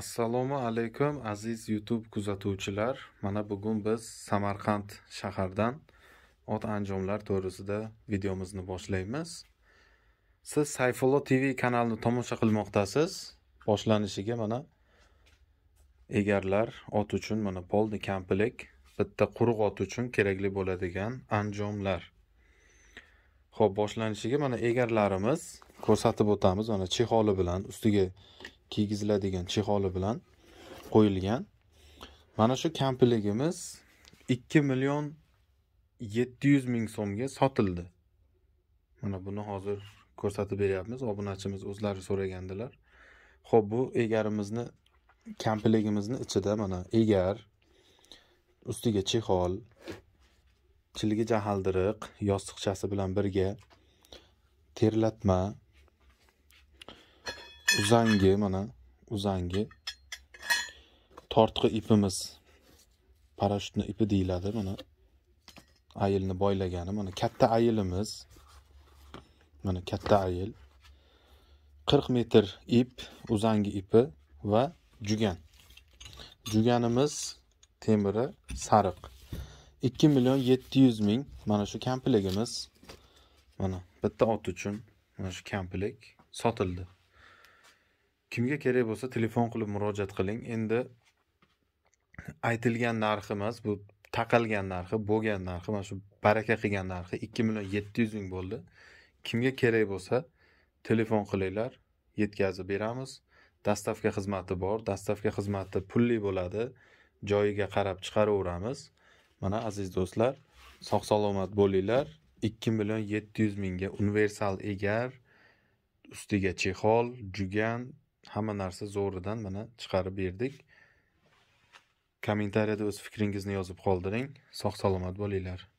assalomu alaykum aziz youtube kuzatuvchilar mana bugun biz samarqand shahardan ot anjomlar to'g'risida videomizni boshlaymiz siz sayfullo tv kanalini tomosha qilmoqdasiz boshlanishiga mana egarlar ot uchun mana polni kampilik bitta quruq ot uchun kerakli bo'ladigan anjomlar ho'p boshlanishiga mana egarlarimiz ko'rsatib o'tamiz mana chexoli bilan ustiga kiygiziladigan chexoli bilan qo'yilgan mana shu kampiligimiz ikki million yetti yuz ming so'mga sotildi mana buni hozir ko'rsatib beryapmiz obunachimiz o'zlari so'ragandilar ho'p bu egarimizni kampiligimizni ichida mana egar ustiga chexol chilgi jahaldiriq yostiqchasi bilan birga terlatma uzangi mana uzangi tortqi ipimiz parashutni ipi deyiladi mana ayilni boylagani mana katta ayilimiz mana katta ayil 40 metr ip uzangi ipi va jugan juganimiz temiri sariq 2 million 700 ming mana shu kampiligimiz mana bitta ot uchun mana shu kampilik sotildi kimga kerak bo'lsa telefon qilib murojaat qiling endi aytilgan narx emas bu taqalgan narxi bo'lgan narxi mana shu baraka qilgan narxi ikki million yetti yuz ming bo'ldi kimga kerak bo'lsa telefon qilinglar yetkazib beramiz dastavka xizmati bor dastavka xizmati pulli bo'ladi joyiga qarab chiqaraveramiz mana aziz do'stlar sog' salomat bo'linglar ikki million yetti yuz mingga universal egar ustiga chexol jugan hamma narsa zo'ridan mana chiqarib berdik kommentariyada o'z fikringizni yozib qoldiring sog' salomat bo'linglar